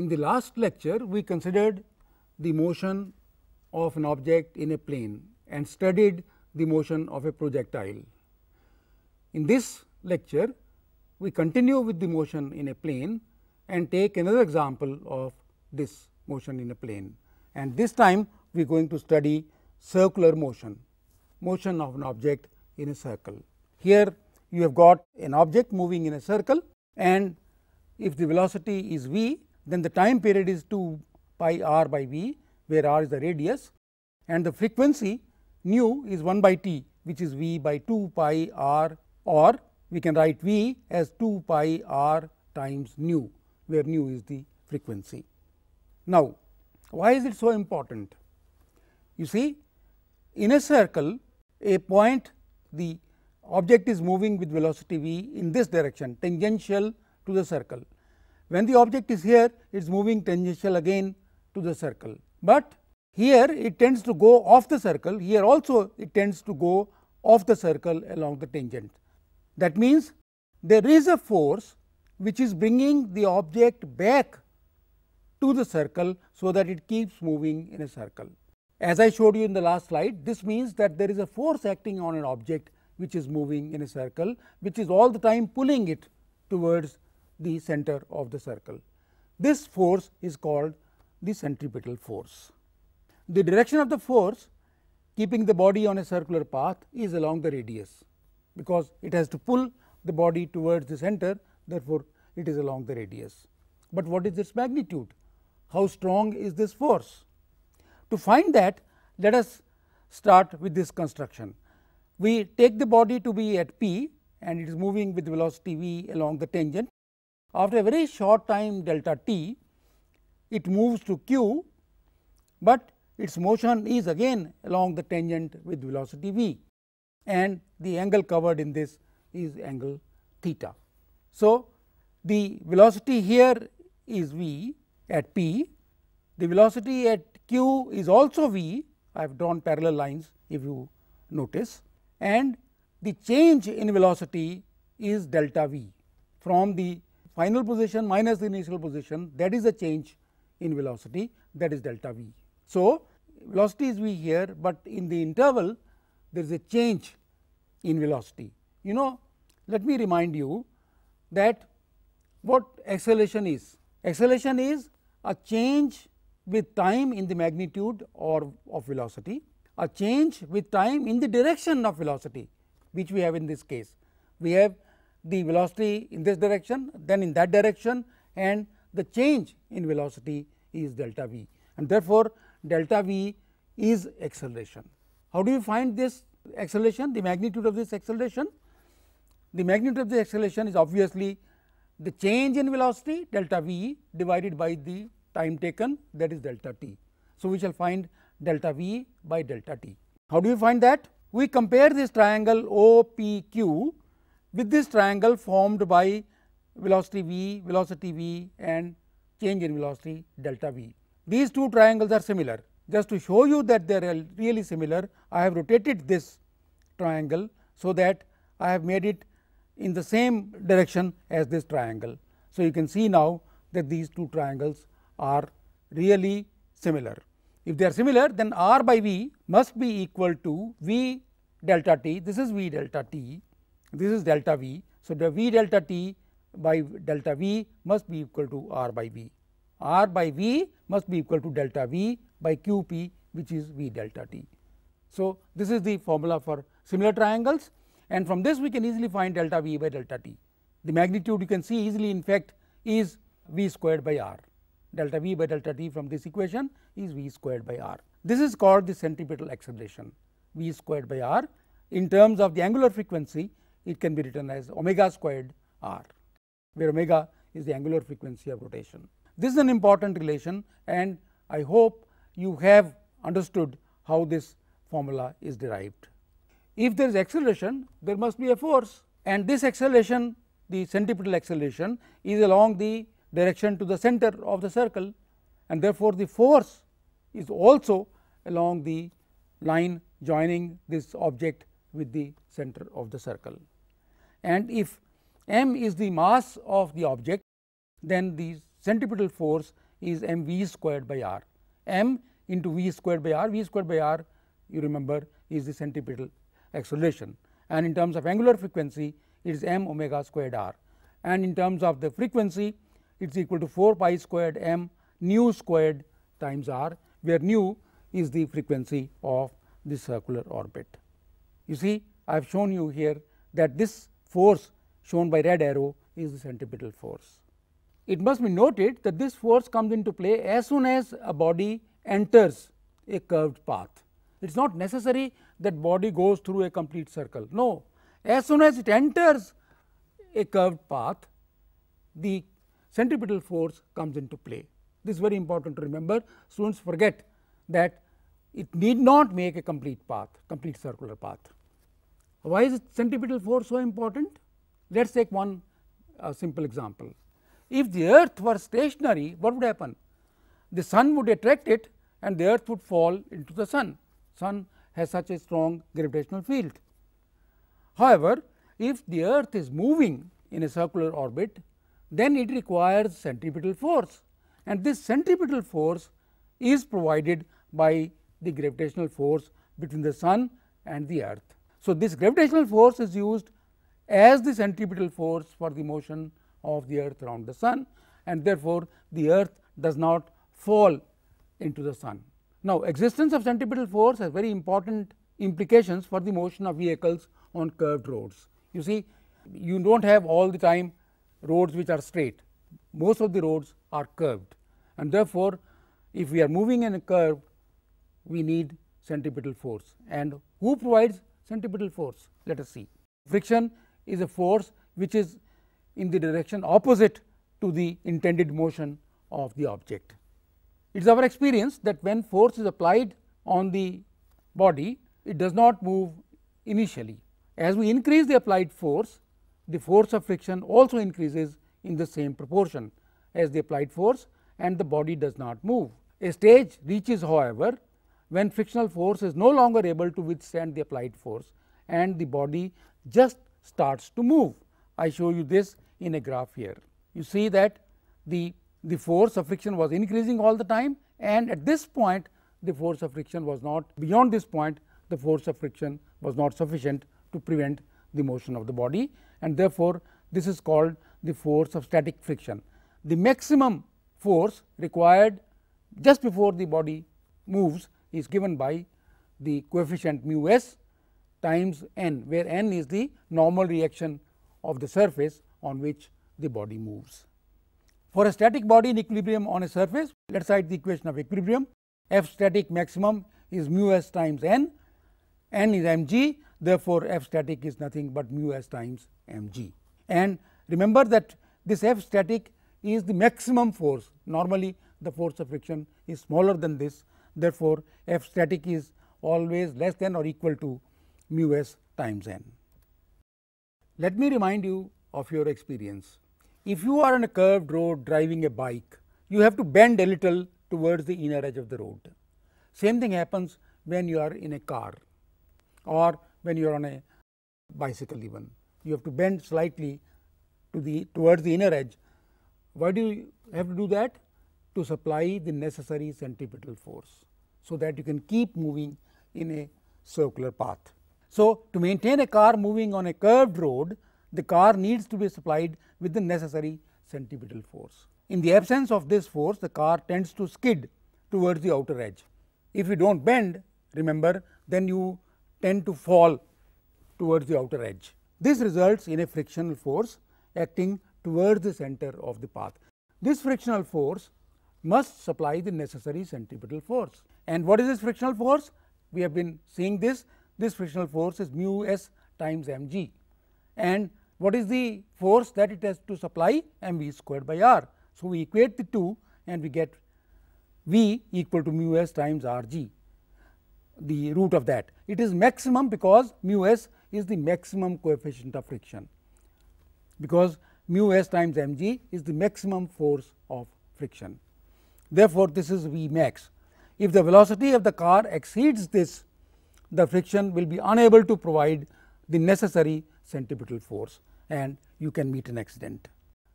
In the last lecture, we considered the motion of an object in a plane and studied the motion of a projectile. In this lecture, we continue with the motion in a plane and take another example of this motion in a plane. And this time, we are going to study circular motion, motion of an object in a circle. Here, you have got an object moving in a circle and if the velocity is v, then the time period is 2 pi r by v where r is the radius and the frequency nu is 1 by t which is v by 2 pi r or we can write v as 2 pi r times nu where nu is the frequency. Now, why is it so important? You see in a circle a point the object is moving with velocity v in this direction tangential to the circle when the object is here, it is moving tangential again to the circle, but here it tends to go off the circle, here also it tends to go off the circle along the tangent. That means, there is a force which is bringing the object back to the circle so that it keeps moving in a circle. As I showed you in the last slide, this means that there is a force acting on an object which is moving in a circle, which is all the time pulling it towards the center of the circle. This force is called the centripetal force. The direction of the force keeping the body on a circular path is along the radius because it has to pull the body towards the center therefore, it is along the radius. But what is its magnitude? How strong is this force? To find that let us start with this construction. We take the body to be at p and it is moving with velocity v along the tangent after a very short time delta t, it moves to q, but its motion is again along the tangent with velocity v and the angle covered in this is angle theta. So, the velocity here is v at p, the velocity at q is also v, I have drawn parallel lines if you notice and the change in velocity is delta v from the final position minus the initial position that is a change in velocity that is delta v. So, velocity is v here, but in the interval there is a change in velocity. You know let me remind you that what acceleration is. Acceleration is a change with time in the magnitude or of velocity, a change with time in the direction of velocity which we have in this case. We have the velocity in this direction, then in that direction and the change in velocity is delta v and therefore, delta v is acceleration. How do you find this acceleration, the magnitude of this acceleration? The magnitude of the acceleration is obviously the change in velocity delta v divided by the time taken that is delta t. So, we shall find delta v by delta t. How do we find that? We compare this triangle OPQ with this triangle formed by velocity v, velocity v and change in velocity delta v. These two triangles are similar. Just to show you that they are really similar, I have rotated this triangle so that I have made it in the same direction as this triangle. So, you can see now that these two triangles are really similar. If they are similar, then r by v must be equal to v delta t, this is v delta t this is delta V. So, the V delta t by delta V must be equal to R by V. R by V must be equal to delta V by q p which is V delta t. So, this is the formula for similar triangles and from this we can easily find delta V by delta t. The magnitude you can see easily in fact is V squared by R. Delta V by delta t from this equation is V squared by R. This is called the centripetal acceleration V squared by R. In terms of the angular frequency it can be written as omega squared r, where omega is the angular frequency of rotation. This is an important relation and I hope you have understood how this formula is derived. If there is acceleration, there must be a force and this acceleration, the centripetal acceleration is along the direction to the center of the circle and therefore, the force is also along the line joining this object with the center of the circle and if m is the mass of the object then the centripetal force is m v squared by r m into v squared by r v squared by r you remember is the centripetal acceleration and in terms of angular frequency it is m omega squared r and in terms of the frequency it is equal to 4 pi squared m nu squared times r where nu is the frequency of the circular orbit. You see I have shown you here that this force shown by red arrow is the centripetal force. It must be noted that this force comes into play as soon as a body enters a curved path. It is not necessary that body goes through a complete circle. No, as soon as it enters a curved path, the centripetal force comes into play. This is very important to remember. Students forget that it need not make a complete path, complete circular path. Why is centripetal force so important? Let us take one uh, simple example. If the earth were stationary, what would happen? The sun would attract it and the earth would fall into the sun. Sun has such a strong gravitational field. However, if the earth is moving in a circular orbit, then it requires centripetal force and this centripetal force is provided by the gravitational force between the sun and the earth. So, this gravitational force is used as the centripetal force for the motion of the earth around the sun and therefore, the earth does not fall into the sun. Now, existence of centripetal force has very important implications for the motion of vehicles on curved roads. You see you do not have all the time roads which are straight, most of the roads are curved and therefore, if we are moving in a curve we need centripetal force and who provides centripetal force let us see. Friction is a force which is in the direction opposite to the intended motion of the object. It is our experience that when force is applied on the body, it does not move initially. As we increase the applied force, the force of friction also increases in the same proportion as the applied force and the body does not move. A stage reaches however when frictional force is no longer able to withstand the applied force and the body just starts to move. I show you this in a graph here. You see that the, the force of friction was increasing all the time and at this point the force of friction was not beyond this point the force of friction was not sufficient to prevent the motion of the body and therefore, this is called the force of static friction. The maximum force required just before the body moves is given by the coefficient mu s times n, where n is the normal reaction of the surface on which the body moves. For a static body in equilibrium on a surface, let us write the equation of equilibrium. F static maximum is mu s times n, n is m g, therefore, F static is nothing but mu s times m g. And remember that this F static is the maximum force, normally the force of friction is smaller than this Therefore, f static is always less than or equal to mu s times n. Let me remind you of your experience. If you are on a curved road driving a bike, you have to bend a little towards the inner edge of the road. Same thing happens when you are in a car or when you are on a bicycle even. You have to bend slightly to the towards the inner edge. Why do you have to do that? to supply the necessary centripetal force so that you can keep moving in a circular path. So, to maintain a car moving on a curved road, the car needs to be supplied with the necessary centripetal force. In the absence of this force, the car tends to skid towards the outer edge. If you do not bend, remember, then you tend to fall towards the outer edge. This results in a frictional force acting towards the center of the path. This frictional force must supply the necessary centripetal force. And what is this frictional force? We have been seeing this. This frictional force is mu s times mg. And what is the force that it has to supply? mv squared by r. So, we equate the two and we get v equal to mu s times rg, the root of that. It is maximum because mu s is the maximum coefficient of friction, because mu s times mg is the maximum force of friction. Therefore, this is V max. If the velocity of the car exceeds this, the friction will be unable to provide the necessary centripetal force and you can meet an accident.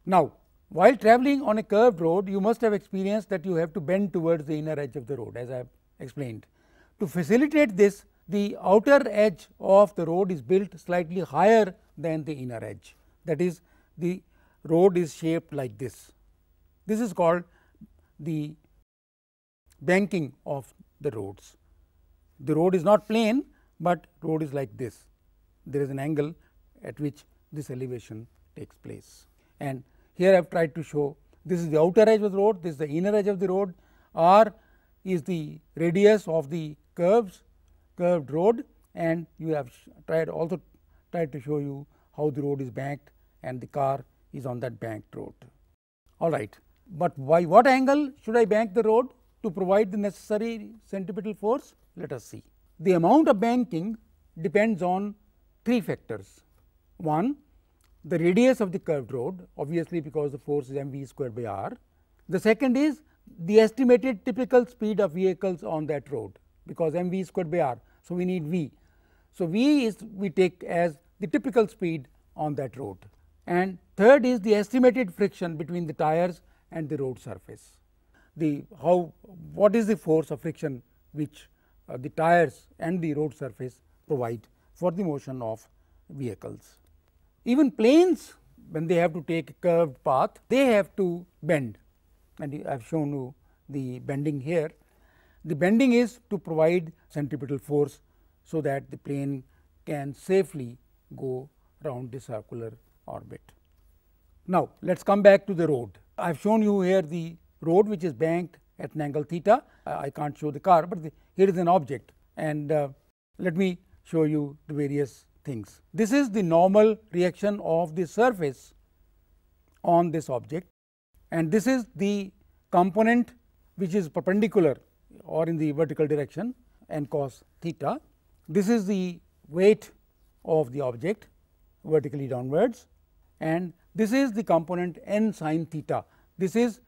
Now, while traveling on a curved road, you must have experienced that you have to bend towards the inner edge of the road as I have explained. To facilitate this, the outer edge of the road is built slightly higher than the inner edge. That is, the road is shaped like this. This is called the banking of the roads. The road is not plane, but road is like this. There is an angle at which this elevation takes place. And here I have tried to show this is the outer edge of the road, this is the inner edge of the road, R is the radius of the curves, curved road and you have tried also tried to show you how the road is banked and the car is on that banked road. All right. But by what angle should I bank the road to provide the necessary centripetal force? Let us see. The amount of banking depends on three factors. One, the radius of the curved road, obviously because the force is mv squared by r. The second is the estimated typical speed of vehicles on that road because mv squared by r. So, we need v. So, v is we take as the typical speed on that road. And third is the estimated friction between the tires and the road surface. The how what is the force of friction which uh, the tires and the road surface provide for the motion of vehicles. Even planes when they have to take a curved path they have to bend and I have shown you the bending here. The bending is to provide centripetal force so that the plane can safely go round the circular orbit. Now, let us come back to the road. I have shown you here the road which is banked at an angle theta. Uh, I can't show the car, but the, here is an object and uh, let me show you the various things. This is the normal reaction of the surface on this object and this is the component which is perpendicular or in the vertical direction and cos theta. This is the weight of the object vertically downwards and this is the component n sine theta. This is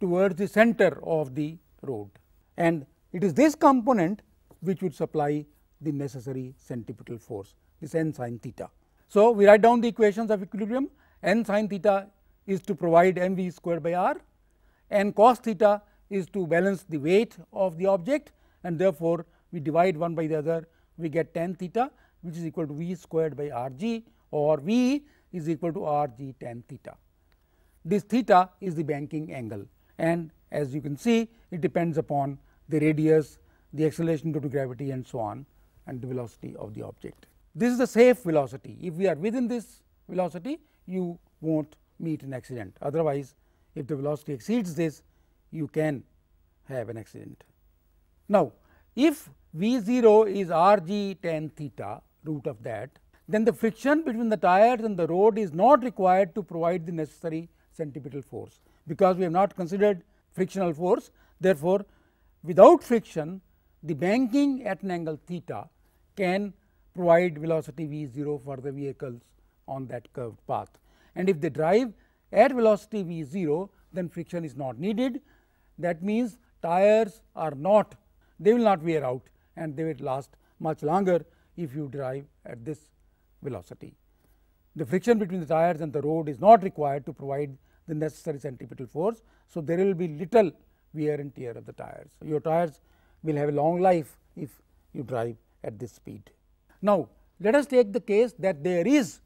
towards the center of the road and it is this component which would supply the necessary centripetal force this n sine theta. So, we write down the equations of equilibrium n sine theta is to provide mv squared by r and cos theta is to balance the weight of the object and therefore, we divide one by the other we get tan theta which is equal to v squared by rg or v is equal to r g tan theta. This theta is the banking angle and as you can see it depends upon the radius, the acceleration due to gravity and so on and the velocity of the object. This is the safe velocity. If we are within this velocity you won't meet an accident otherwise if the velocity exceeds this you can have an accident. Now, if v 0 is r g tan theta root of that then the friction between the tires and the road is not required to provide the necessary centripetal force because we have not considered frictional force. Therefore, without friction the banking at an angle theta can provide velocity v 0 for the vehicles on that curved path. And if they drive at velocity v 0 then friction is not needed that means tires are not they will not wear out and they will last much longer if you drive at this velocity. The friction between the tyres and the road is not required to provide the necessary centripetal force. So, there will be little wear and tear of the tyres. your tyres will have a long life if you drive at this speed. Now, let us take the case that there is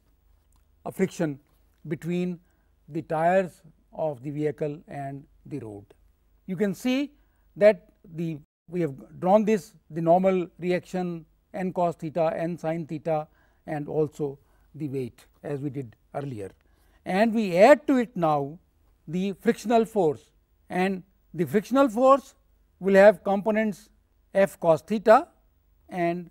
a friction between the tyres of the vehicle and the road. You can see that the we have drawn this the normal reaction n cos theta n sin theta and also the weight as we did earlier. And we add to it now the frictional force and the frictional force will have components f cos theta and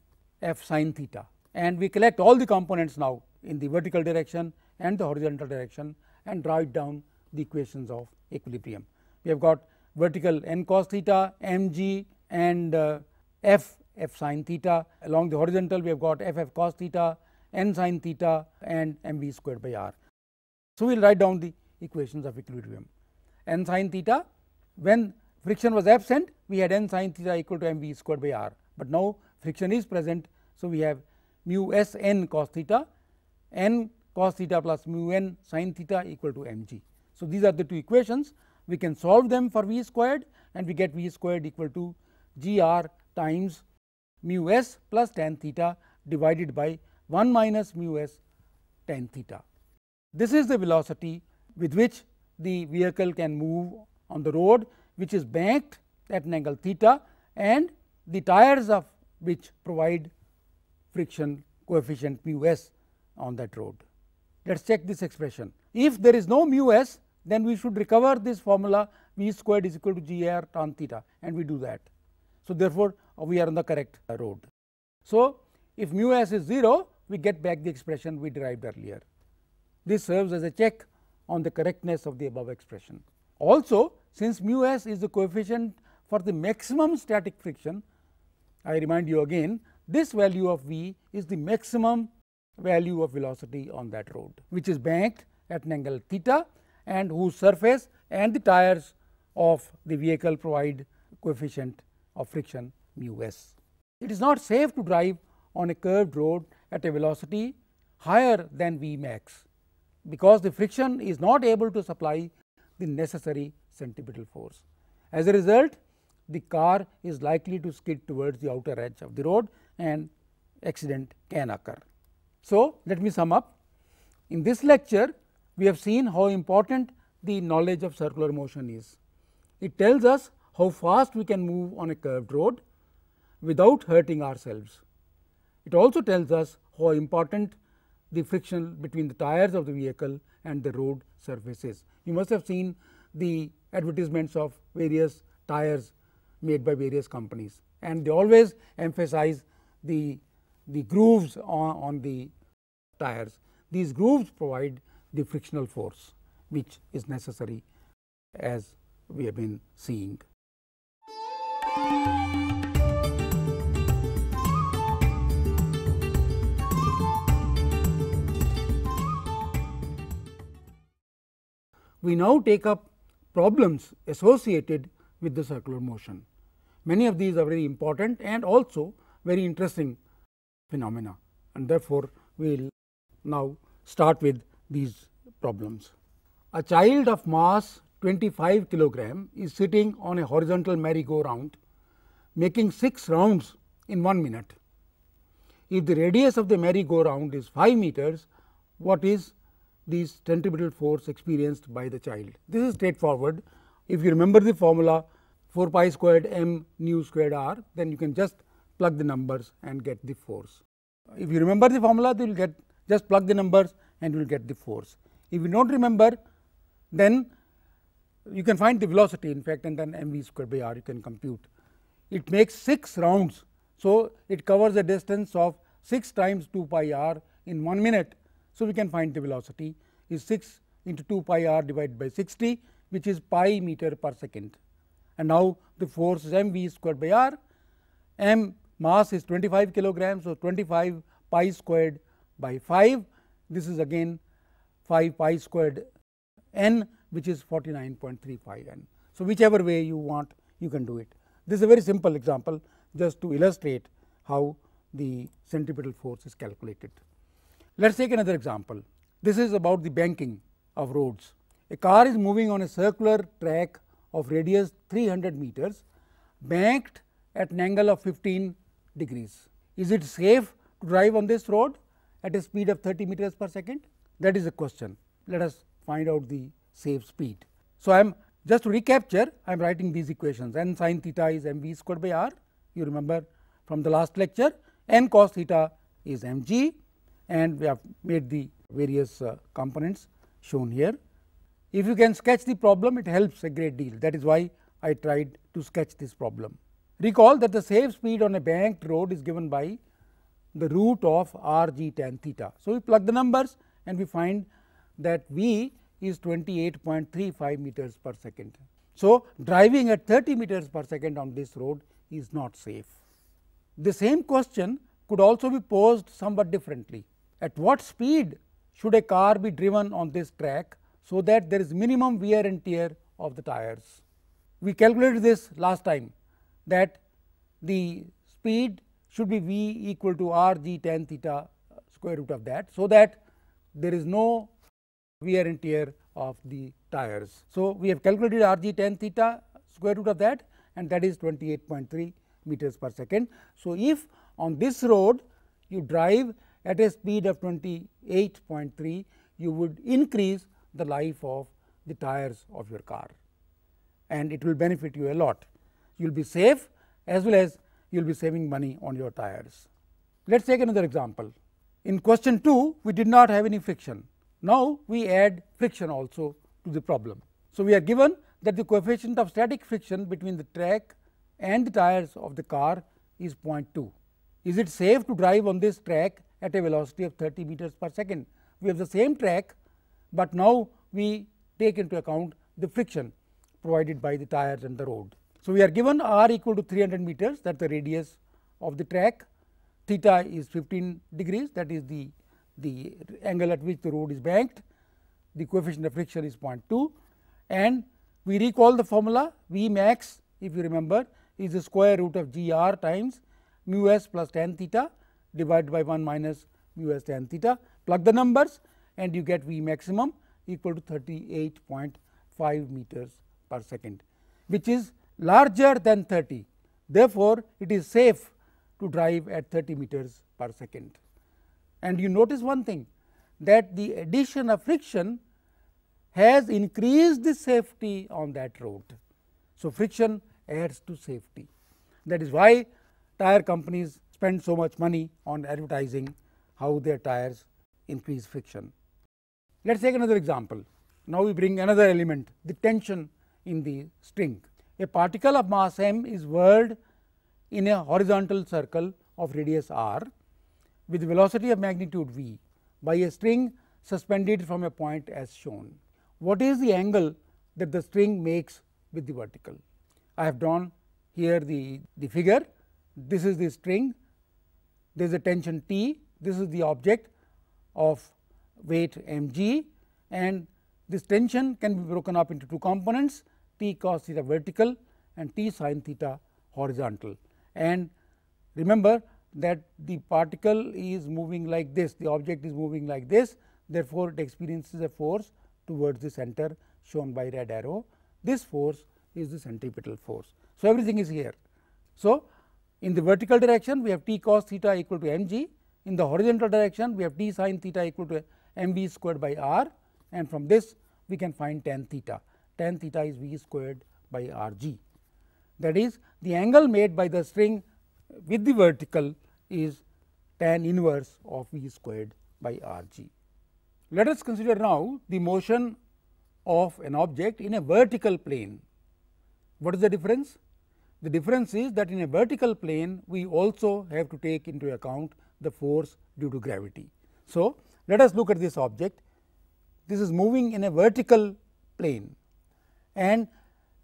f sin theta and we collect all the components now in the vertical direction and the horizontal direction and write down the equations of equilibrium. We have got vertical n cos theta, mg and uh, f f sin theta along the horizontal we have got f f cos theta, n sine theta and mv squared by r. So, we will write down the equations of equilibrium n sine theta when friction was absent we had n sine theta equal to mv squared by r, but now friction is present. So, we have mu s n cos theta n cos theta plus mu n sin theta equal to mg. So, these are the two equations we can solve them for v squared and we get v squared equal to g r times mu s plus tan theta divided by 1 minus mu s tan theta. This is the velocity with which the vehicle can move on the road which is banked at an angle theta and the tires of which provide friction coefficient mu s on that road. Let us check this expression. If there is no mu s then we should recover this formula v squared is equal to g r tan theta and we do that. So, therefore, we are on the correct road. So, if mu s is 0 we get back the expression we derived earlier. This serves as a check on the correctness of the above expression. Also, since mu s is the coefficient for the maximum static friction, I remind you again this value of v is the maximum value of velocity on that road, which is banked at an angle theta and whose surface and the tires of the vehicle provide coefficient of friction mu s. It is not safe to drive on a curved road at a velocity higher than V max because the friction is not able to supply the necessary centripetal force. As a result, the car is likely to skid towards the outer edge of the road and accident can occur. So, let me sum up. In this lecture, we have seen how important the knowledge of circular motion is. It tells us how fast we can move on a curved road without hurting ourselves. It also tells us how important the friction between the tires of the vehicle and the road surface is. You must have seen the advertisements of various tires made by various companies and they always emphasize the, the grooves on, on the tires. These grooves provide the frictional force which is necessary as we have been seeing. we now take up problems associated with the circular motion. Many of these are very important and also very interesting phenomena and therefore, we will now start with these problems. A child of mass 25 kilogram is sitting on a horizontal merry-go-round making 6 rounds in 1 minute. If the radius of the merry-go-round is 5 meters, what is this centripetal force experienced by the child. This is straightforward. If you remember the formula 4 pi squared m nu squared r, then you can just plug the numbers and get the force. If you remember the formula, you will get just plug the numbers and you will get the force. If you do not remember, then you can find the velocity in fact and then mv squared by r you can compute. It makes 6 rounds. So, it covers a distance of 6 times 2 pi r in 1 minute so, we can find the velocity is 6 into 2 pi r divided by 60 which is pi meter per second. And now, the force is m v squared by r, m mass is 25 kilograms. So, 25 pi squared by 5 this is again 5 pi squared n which is 49.35 n. So, whichever way you want you can do it. This is a very simple example just to illustrate how the centripetal force is calculated. Let us take another example. This is about the banking of roads. A car is moving on a circular track of radius 300 meters, banked at an angle of 15 degrees. Is it safe to drive on this road at a speed of 30 meters per second? That is the question. Let us find out the safe speed. So, I am just to recapture, I am writing these equations n sin theta is m v squared by r, you remember from the last lecture, n cos theta is m g and we have made the various uh, components shown here. If you can sketch the problem it helps a great deal that is why I tried to sketch this problem. Recall that the safe speed on a banked road is given by the root of r g tan theta. So, we plug the numbers and we find that v is 28.35 meters per second. So, driving at 30 meters per second on this road is not safe. The same question could also be posed somewhat differently. At what speed should a car be driven on this track so that there is minimum wear and tear of the tires. We calculated this last time that the speed should be V equal to R g tan theta square root of that so that there is no wear and tear of the tires. So, we have calculated R g tan theta square root of that and that is 28.3 meters per second. So, if on this road you drive at a speed of 28.3 you would increase the life of the tires of your car and it will benefit you a lot. You will be safe as well as you will be saving money on your tires. Let us take another example. In question 2, we did not have any friction. Now, we add friction also to the problem. So, we are given that the coefficient of static friction between the track and the tires of the car is 0.2. Is it safe to drive on this track at a velocity of 30 meters per second. We have the same track, but now we take into account the friction provided by the tires and the road. So, we are given r equal to 300 meters that is the radius of the track, theta is 15 degrees that is the, the angle at which the road is banked, the coefficient of friction is 0.2 and we recall the formula V max if you remember is the square root of g r times mu s plus tan theta divided by 1 minus mu s tan theta. Plug the numbers and you get V maximum equal to 38.5 meters per second, which is larger than 30. Therefore, it is safe to drive at 30 meters per second. And you notice one thing that the addition of friction has increased the safety on that road. So, friction adds to safety. That is why tire companies spend so much money on advertising how their tires increase friction. Let us take another example. Now we bring another element, the tension in the string. A particle of mass m is whirled in a horizontal circle of radius r with velocity of magnitude v by a string suspended from a point as shown. What is the angle that the string makes with the vertical? I have drawn here the, the figure. This is the string there is a tension T, this is the object of weight mg and this tension can be broken up into two components T cos theta vertical and T sin theta horizontal. And remember that the particle is moving like this, the object is moving like this therefore, it experiences a force towards the center shown by red arrow. This force is the centripetal force. So, everything is here. So, in the vertical direction, we have t cos theta equal to mg. In the horizontal direction, we have t sin theta equal to mv squared by r and from this we can find tan theta. Tan theta is v squared by rg. That is the angle made by the string with the vertical is tan inverse of v squared by rg. Let us consider now the motion of an object in a vertical plane. What is the difference? The difference is that in a vertical plane, we also have to take into account the force due to gravity. So, let us look at this object. This is moving in a vertical plane and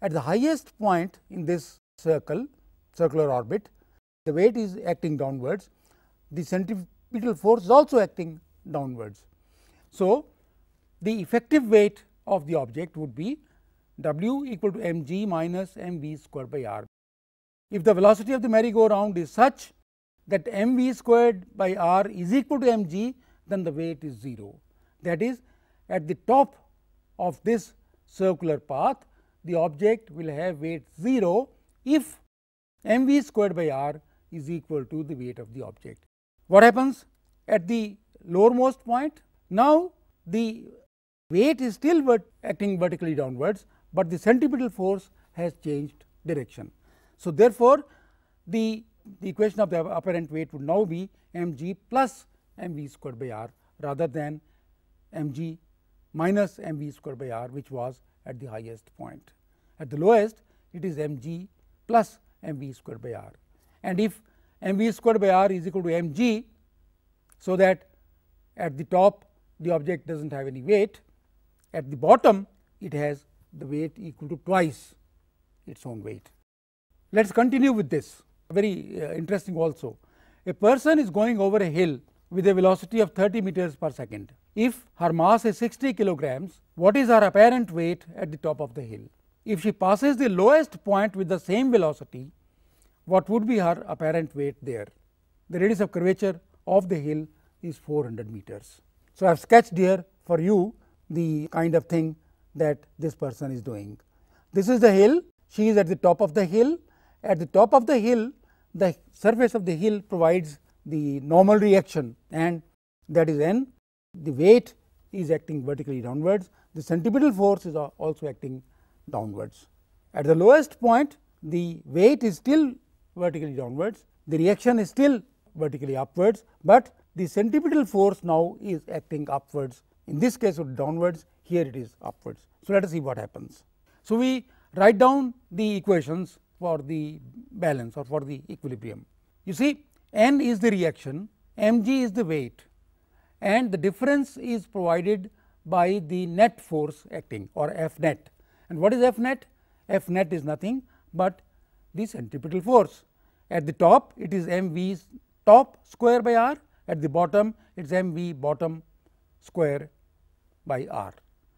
at the highest point in this circle, circular orbit, the weight is acting downwards, the centripetal force is also acting downwards. So, the effective weight of the object would be w equal to m g minus m v square by r if the velocity of the merry-go-round is such that mv squared by r is equal to mg, then the weight is 0. That is, at the top of this circular path, the object will have weight 0 if mv squared by r is equal to the weight of the object. What happens at the lowermost point? Now, the weight is still acting vertically downwards, but the centripetal force has changed direction. So, therefore, the, the equation of the apparent weight would now be mg plus mv squared by r rather than mg minus mv squared by r which was at the highest point. At the lowest it is mg plus mv squared by r and if mv squared by r is equal to mg so that at the top the object does not have any weight at the bottom it has the weight equal to twice its own weight. Let us continue with this, very uh, interesting also. A person is going over a hill with a velocity of 30 meters per second. If her mass is 60 kilograms, what is her apparent weight at the top of the hill? If she passes the lowest point with the same velocity, what would be her apparent weight there? The radius of curvature of the hill is 400 meters. So, I have sketched here for you the kind of thing that this person is doing. This is the hill, she is at the top of the hill at the top of the hill, the surface of the hill provides the normal reaction and that is n. The weight is acting vertically downwards, the centripetal force is also acting downwards. At the lowest point, the weight is still vertically downwards, the reaction is still vertically upwards, but the centripetal force now is acting upwards. In this case, it downwards, here it is upwards. So, let us see what happens. So, we write down the equations for the balance or for the equilibrium. You see N is the reaction, mg is the weight and the difference is provided by the net force acting or F net. And what is F net? F net is nothing but the centripetal force. At the top it is mv top square by r, at the bottom it is mv bottom square by r.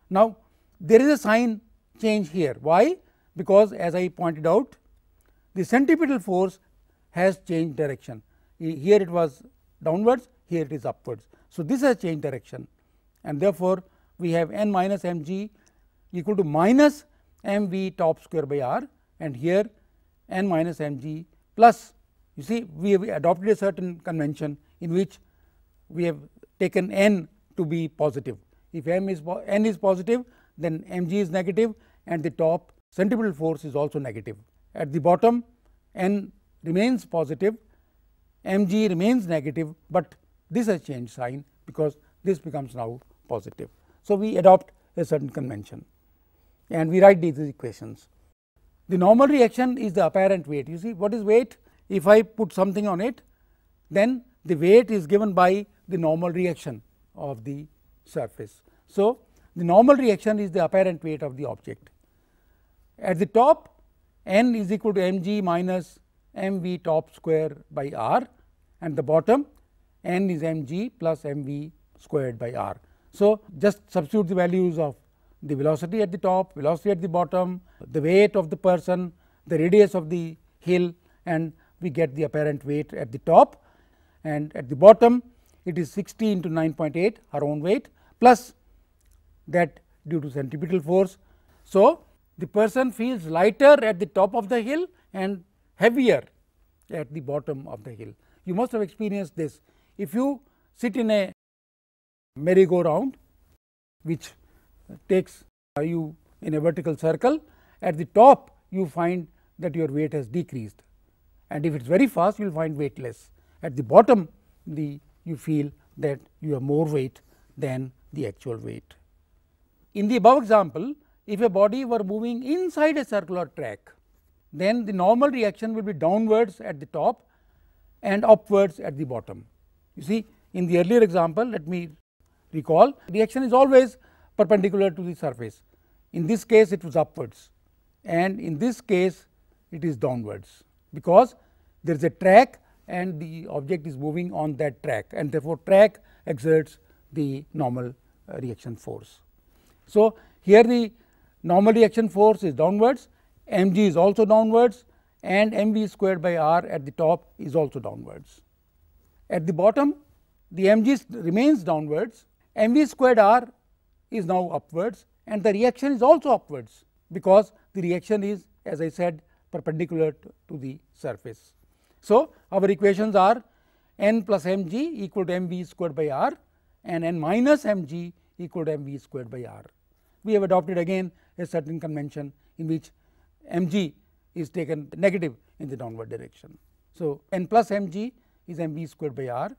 Now, there is a sign change here. Why? Because as I pointed out the centripetal force has changed direction. Here it was downwards, here it is upwards. So, this has changed direction and therefore, we have n minus m g equal to minus m v top square by r and here n minus m g plus you see we have adopted a certain convention in which we have taken n to be positive. If m is n is positive then m g is negative and the top centripetal force is also negative at the bottom n remains positive mg remains negative, but this has changed sign because this becomes now positive. So, we adopt a certain convention and we write these equations. The normal reaction is the apparent weight. You see what is weight? If I put something on it, then the weight is given by the normal reaction of the surface. So, the normal reaction is the apparent weight of the object. At the top n is equal to mg minus mv top square by r and the bottom n is mg plus mv squared by r. So, just substitute the values of the velocity at the top, velocity at the bottom, the weight of the person, the radius of the hill and we get the apparent weight at the top and at the bottom it is 60 into 9.8 our own weight plus that due to centripetal force. So, the person feels lighter at the top of the hill and heavier at the bottom of the hill. You must have experienced this. If you sit in a merry-go-round which takes you in a vertical circle, at the top you find that your weight has decreased and if it is very fast you will find weightless. At the bottom the you feel that you have more weight than the actual weight. In the above example, if a body were moving inside a circular track, then the normal reaction will be downwards at the top and upwards at the bottom. You see, in the earlier example, let me recall, reaction is always perpendicular to the surface. In this case, it was upwards and in this case, it is downwards because there is a track and the object is moving on that track and therefore, track exerts the normal uh, reaction force. So, here the normal reaction force is downwards, mg is also downwards and mv squared by r at the top is also downwards. At the bottom the mg remains downwards, mv squared r is now upwards and the reaction is also upwards because the reaction is as I said perpendicular to, to the surface. So, our equations are n plus mg equal to mv squared by r and n minus mg equal to mv squared by r we have adopted again a certain convention in which mg is taken negative in the downward direction. So, n plus mg is mv squared by r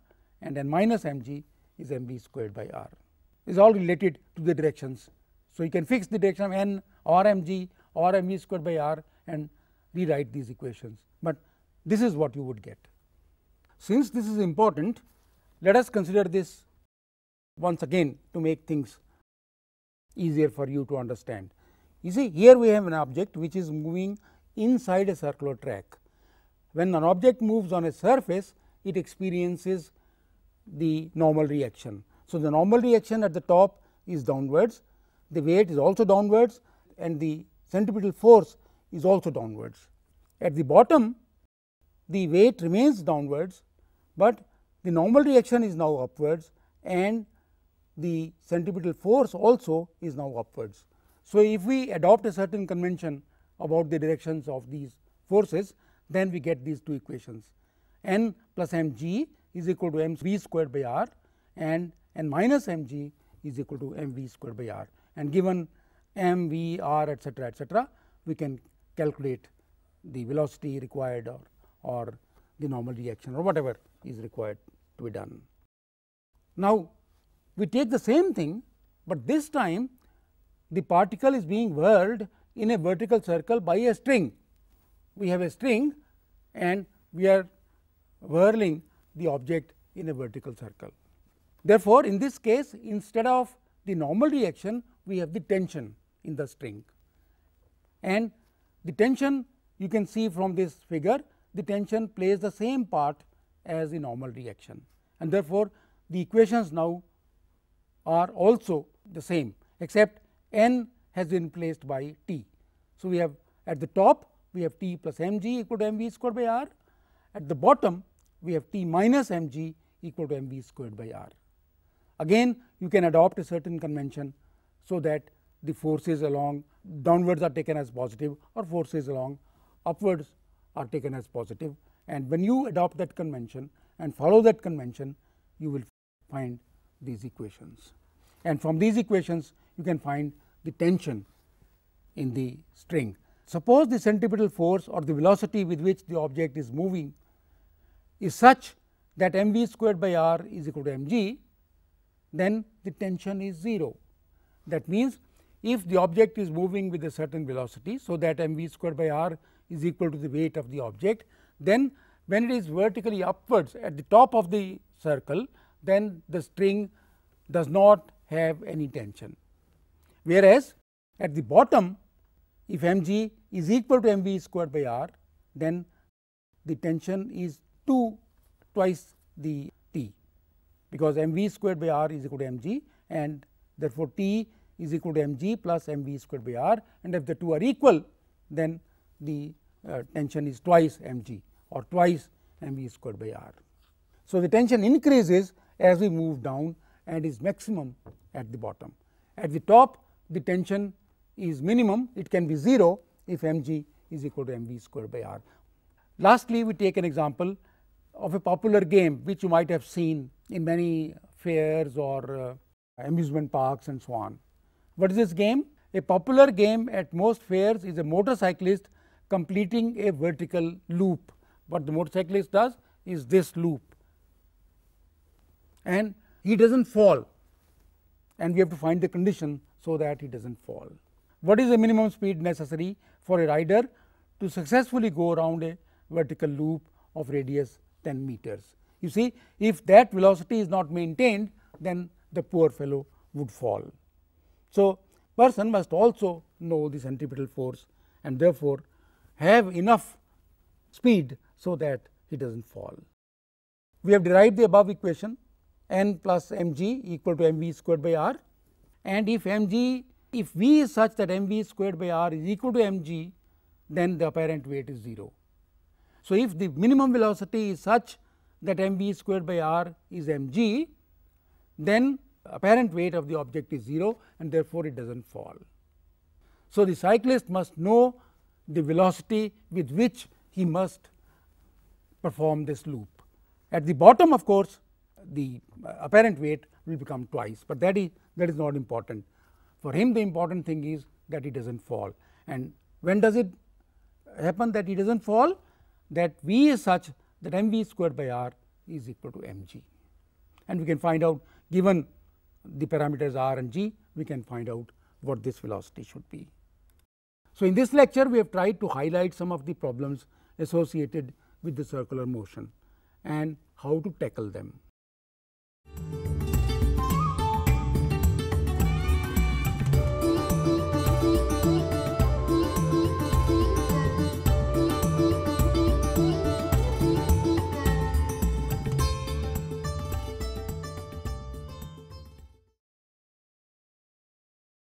and n minus mg is mv squared by r is all related to the directions. So, you can fix the direction of n or mg or mv squared by r and rewrite these equations, but this is what you would get. Since this is important, let us consider this once again to make things easier for you to understand. You see here we have an object which is moving inside a circular track. When an object moves on a surface it experiences the normal reaction. So, the normal reaction at the top is downwards, the weight is also downwards and the centripetal force is also downwards. At the bottom the weight remains downwards, but the normal reaction is now upwards and the centripetal force also is now upwards. So, if we adopt a certain convention about the directions of these forces, then we get these two equations n plus m g is equal to m v squared by r and n minus m g is equal to m v squared by r and given m v r etc., etc., we can calculate the velocity required or, or the normal reaction or whatever is required to be done. Now, we take the same thing, but this time the particle is being whirled in a vertical circle by a string. We have a string and we are whirling the object in a vertical circle. Therefore, in this case instead of the normal reaction we have the tension in the string and the tension you can see from this figure the tension plays the same part as the normal reaction and therefore, the equations now are also the same except n has been placed by t. So, we have at the top we have t plus mg equal to mv squared by r at the bottom we have t minus mg equal to mv squared by r. Again you can adopt a certain convention so that the forces along downwards are taken as positive or forces along upwards are taken as positive and when you adopt that convention and follow that convention you will find these equations. And from these equations, you can find the tension in the string. Suppose the centripetal force or the velocity with which the object is moving is such that m v squared by r is equal to m g, then the tension is 0. That means, if the object is moving with a certain velocity, so that m v squared by r is equal to the weight of the object, then when it is vertically upwards at the top of the circle, then the string does not have any tension. Whereas, at the bottom if mg is equal to mv squared by r then the tension is 2 twice the t because mv squared by r is equal to mg and therefore, t is equal to mg plus mv squared by r and if the two are equal then the uh, tension is twice mg or twice mv squared by r. So, the tension increases as we move down and is maximum at the bottom. At the top the tension is minimum it can be 0 if mg is equal to mv square by r. Lastly, we take an example of a popular game which you might have seen in many fairs or uh, amusement parks and so on. What is this game? A popular game at most fairs is a motorcyclist completing a vertical loop. What the motorcyclist does is this loop and he does not fall and we have to find the condition so that he does not fall. What is the minimum speed necessary for a rider to successfully go around a vertical loop of radius 10 meters? You see if that velocity is not maintained then the poor fellow would fall. So, person must also know the centripetal force and therefore, have enough speed so that he does not fall. We have derived the above equation n plus m g equal to m v squared by r and if m g if v is such that m v squared by r is equal to m g then the apparent weight is 0. So, if the minimum velocity is such that m v squared by r is m g then apparent weight of the object is 0 and therefore, it does not fall. So, the cyclist must know the velocity with which he must perform this loop. At the bottom of course, the uh, apparent weight will become twice, but that is that is not important. For him the important thing is that he does not fall and when does it happen that he does not fall that V is such that mv squared by r is equal to mg and we can find out given the parameters r and g we can find out what this velocity should be. So, in this lecture we have tried to highlight some of the problems associated with the circular motion and how to tackle them.